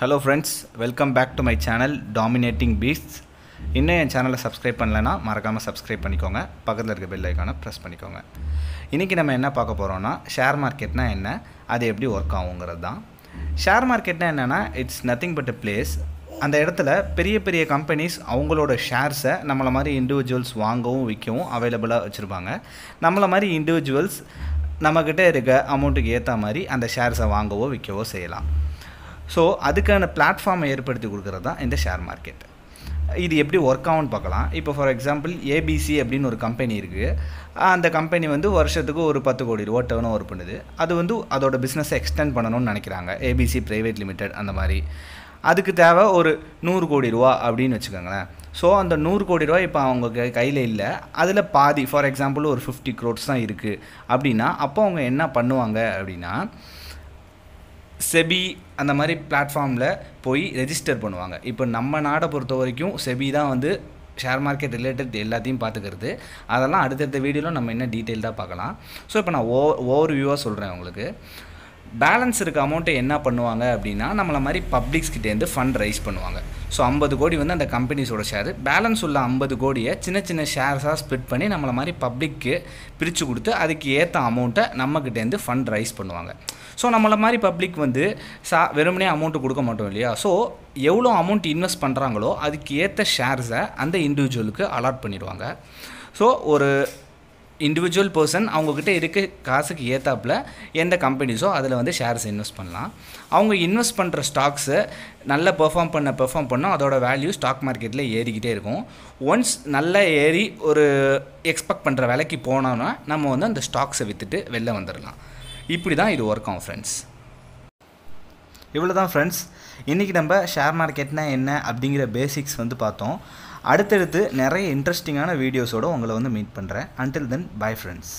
hello friends welcome back to my channel dominating beasts இன்னும் என் சேனலை சப்ஸ்கிரைப் பண்ணலைன்னா மறக்காமல் சப்ஸ்கிரைப் பண்ணிக்கோங்க பக்கத்தில் இருக்க பெல் ஐக்கானை ப்ரெஸ் பண்ணிக்கோங்க இன்றைக்கி நம்ம என்ன பார்க்க போகிறோன்னா ஷேர் மார்க்கெட்னால் என்ன அது எப்படி ஒர்க் ஆகுங்கிறது தான் ஷேர் மார்க்கெட்னால் என்னென்னா it's nothing but a place அந்த இடத்துல பெரிய பெரிய கம்பெனிஸ் அவங்களோட ஷேர்ஸை நம்மளை மாதிரி இண்டிவிஜுவல்ஸ் வாங்கவும் விற்கவும் அவைலபிளாக வச்சுருப்பாங்க நம்மளை மாதிரி இண்டிவிஜுவல்ஸ் நம்மக்கிட்ட இருக்க அமௌண்ட்டுக்கு ஏற்ற மாதிரி அந்த ஷேர்ஸை வாங்கவோ விற்கவோ செய்யலாம் ஸோ அதுக்கான பிளாட்ஃபார்மை ஏற்படுத்தி கொடுக்குறது தான் இந்த ஷேர் மார்க்கெட் இது எப்படி ஒர்க் ஆகும்னு பார்க்கலாம் இப்போ ஃபார் எக்ஸாம்பிள் ஏபிசி அப்படின்னு ஒரு கம்பெனி இருக்குது அந்த கம்பெனி வந்து வருஷத்துக்கு ஒரு பத்து கோடி ரூபா டர்ன் ஓவர் பண்ணுது அது வந்து அதோட பிஸ்னஸை எக்ஸ்டெண்ட் பண்ணணும்னு நினைக்கிறாங்க ஏபிசி ப்ரைவேட் லிமிடெட் அந்த மாதிரி அதுக்கு தேவை ஒரு நூறு கோடி ரூபா அப்படின்னு வச்சுக்கோங்களேன் ஸோ அந்த நூறு கோடி ரூபா இப்போ அவங்க கையில் இல்லை அதில் பாதி ஃபார் எக்ஸாம்பிள் ஒரு ஃபிஃப்டி க்ரோட்ஸ் தான் இருக்குது அப்படின்னா அப்போ அவங்க என்ன பண்ணுவாங்க அப்படின்னா செபி அந்த மாதிரி பிளாட்ஃபார்மில் போய் ரெஜிஸ்டர் பண்ணுவாங்க இப்போ நம்ம நாடை பொறுத்த வரைக்கும் செபி தான் வந்து ஷேர் மார்க்கெட் ரிலேட்டட் எல்லாத்தையும் பார்த்துக்கிறது அதெல்லாம் அடுத்தடுத்த வீடியோவில் நம்ம என்ன டீட்டெயில்டாக பார்க்கலாம் ஸோ இப்போ நான் ஓ ஓவர் வியூவாக சொல்கிறேன் உங்களுக்கு பேலன்ஸ் இருக்க அமௌண்ட்டை என்ன பண்ணுவாங்க அப்படின்னா நம்மளை மாதிரி பப்ளிக்ஸ்கிட்டேருந்து ஃபண்ட் ரைஸ் பண்ணுவாங்க ஸோ ஐம்பது கோடி வந்து அந்த கம்பெனிஸோட ஷேர் பேலன்ஸ் உள்ள ஐம்பது கோடியை சின்ன சின்ன ஷேர்ஸாக ஸ்பிட் பண்ணி நம்மளை மாதிரி பப்ளிக்கு பிரித்து கொடுத்து அதுக்கு ஏற்ற அமௌண்ட்டை நம்மக்கிட்டேருந்து ஃபண்ட் ரைஸ் பண்ணுவாங்க ஸோ நம்மளை மாதிரி பப்ளிக் வந்து சா வெறுமனே அமௌண்ட்டு கொடுக்க மாட்டோம் இல்லையா ஸோ எவ்வளோ அமௌண்ட் இன்வெஸ்ட் பண்ணுறாங்களோ அதுக்கு ஏற்ற ஷேர்ஸை அந்த இண்டிவிஜுவலுக்கு அலாட் பண்ணிடுவாங்க ஸோ ஒரு இண்டிவிஜுவல் பர்சன் அவங்கக்கிட்ட இருக்க காசுக்கு ஏற்றாப்புல எந்த கம்பெனிஸோ அதில் வந்து ஷேர்ஸ் இன்வெஸ்ட் பண்ணலாம் அவங்க இன்வெஸ்ட் பண்ணுற ஸ்டாக்ஸு நல்லா பெர்ஃபார்ம் பண்ண பெர்ஃபார்ம் பண்ணால் அதோட வேல்யூ ஸ்டாக் மார்க்கெட்டில் ஏறிக்கிட்டே இருக்கும் ஒன்ஸ் நல்லா ஏறி ஒரு எக்ஸ்பெக்ட் பண்ணுற விலைக்கு போனோன்னா நம்ம வந்து அந்த ஸ்டாக்ஸை விற்றுட்டு வெளில வந்துடலாம் இப்படி தான் இது ஒர்க் ஆகும் ஃப்ரெண்ட்ஸ் இவ்வளோ தான் ஃப்ரெண்ட்ஸ் இன்றைக்கி நம்ம ஷேர் மார்க்கெட்னால் என்ன அப்படிங்கிற பேசிக்ஸ் வந்து பார்த்தோம் அடுத்தடுத்து நிறைய இன்ட்ரெஸ்டிங்கான வீடியோஸோடு உங்களை வந்து மீட் பண்ணுறேன் அன்டில் தென் பை ஃப்ரெண்ட்ஸ்